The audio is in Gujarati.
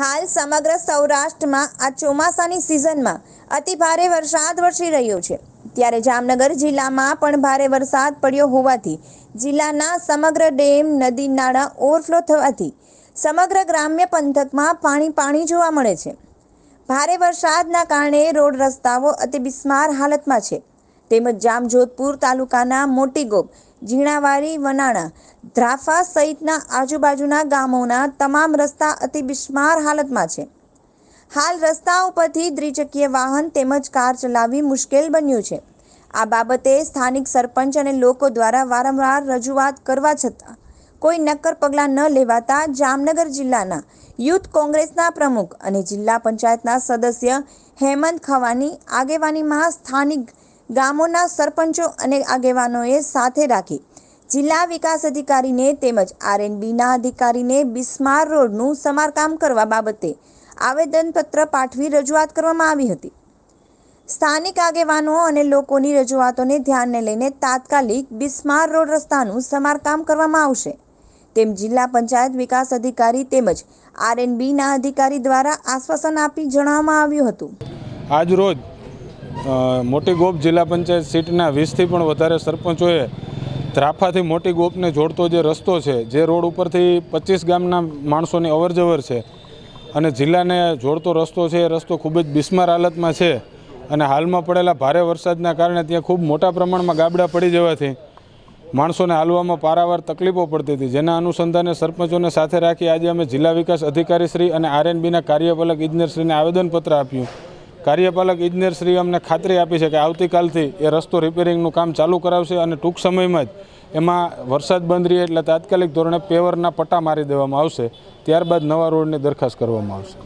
હાલ સમગ્ર સૌરાષ્ટ્રમાં આ ચોમાસાની સિઝનમાં અતિ ભારે વરસાદ વરસી રહ્યો છે ત્યારે જામનગર જિલ્લામાં પણ ભારે વરસાદ પડ્યો હોવાથી જિલ્લાના સમગ્ર ડેમ નદી નાળા ઓવરફ્લો થવાથી સમગ્ર ગ્રામ્ય પંથકમાં પાણી પાણી જોવા મળે છે ભારે વરસાદના કારણે રોડ રસ્તાઓ અતિ બિસ્માર હાલતમાં છે તેમજ જામજોધપુર તાલુકાના મોટીગોબ ઝીણાવારી વનાણા ધ્રાફા સહિતના આજુબાજુના ગામોના તમામ રસ્તા અતિ બિસ્માર હાલતમાં છે હાલ રસ્તા ઉપરથી દ્વિચકીય વાહન તેમજ કાર ચલાવવી મુશ્કેલ બન્યું છે આ બાબતે સ્થાનિક સરપંચ અને લોકો દ્વારા વારંવાર રજૂઆત કરવા છતાં કોઈ નક્કર પગલાં ન લેવાતા જામનગર જિલ્લાના યુથ કોંગ્રેસના પ્રમુખ અને જિલ્લા પંચાયતના સદસ્ય હેમંત ખવાની આગેવાનીમાં સ્થાનિક ગામોના સરપંચો અને આગેવાનોએ સાથે રાખી જિલ્લા વિકાસ અધિકારીને તેમજ આરએનબીના અધિકારીને બિસ્માર રોડનું સમારકામ કરવા બાબતે આવેદનપત્ર પાઠવી રજૂઆત કરવામાં આવી હતી સ્થાનિક આગેવાનો અને લોકોની રજૂઆતોને ધ્યાને લઈને તાત્કાલિક બિસ્માર રોડ રસ્તાનું સમારકામ કરવામાં આવશે તેમ જિલ્લા પંચાયત વિકાસ અધિકારી તેમજ આરએનબીના અધિકારી દ્વારા આશ્વાસન આપી જણાવવામાં આવ્યું હતું આજ રોજ મોટી ગોપ જિલ્લા પંચાયત સીટના વીસથી પણ વધારે સરપંચોએ ત્રાફાથી મોટી ગોપને જોડતો જે રસ્તો છે જે રોડ ઉપરથી પચીસ ગામના માણસોની અવરજવર છે અને જિલ્લાને જોડતો રસ્તો છે એ રસ્તો ખૂબ જ બિસ્માર હાલતમાં છે અને હાલમાં પડેલા ભારે વરસાદના કારણે ત્યાં ખૂબ મોટા પ્રમાણમાં ગાબડા પડી જવાથી માણસોને હાલવામાં પારાવાર તકલીફો પડતી હતી જેના અનુસંધાને સરપંચોને સાથે રાખી આજે અમે જિલ્લા વિકાસ અધિકારીશ્રી અને આરએનબીના કાર્યપાલક ઇજનેરશ્રીને આવેદનપત્ર આપ્યું કાર્યપાલક ઇજનેરશ્રીએ અમને ખાતરી આપી છે કે આવતીકાલથી એ રસ્તો રિપેરિંગનું કામ ચાલુ કરાવશે અને ટૂંક સમયમાં જ એમાં વરસાદ બંધ રહે એટલે તાત્કાલિક ધોરણે પેવરના પટ્ટા મારી દેવામાં આવશે ત્યારબાદ નવા રોડની દરખાસ્ત કરવામાં આવશે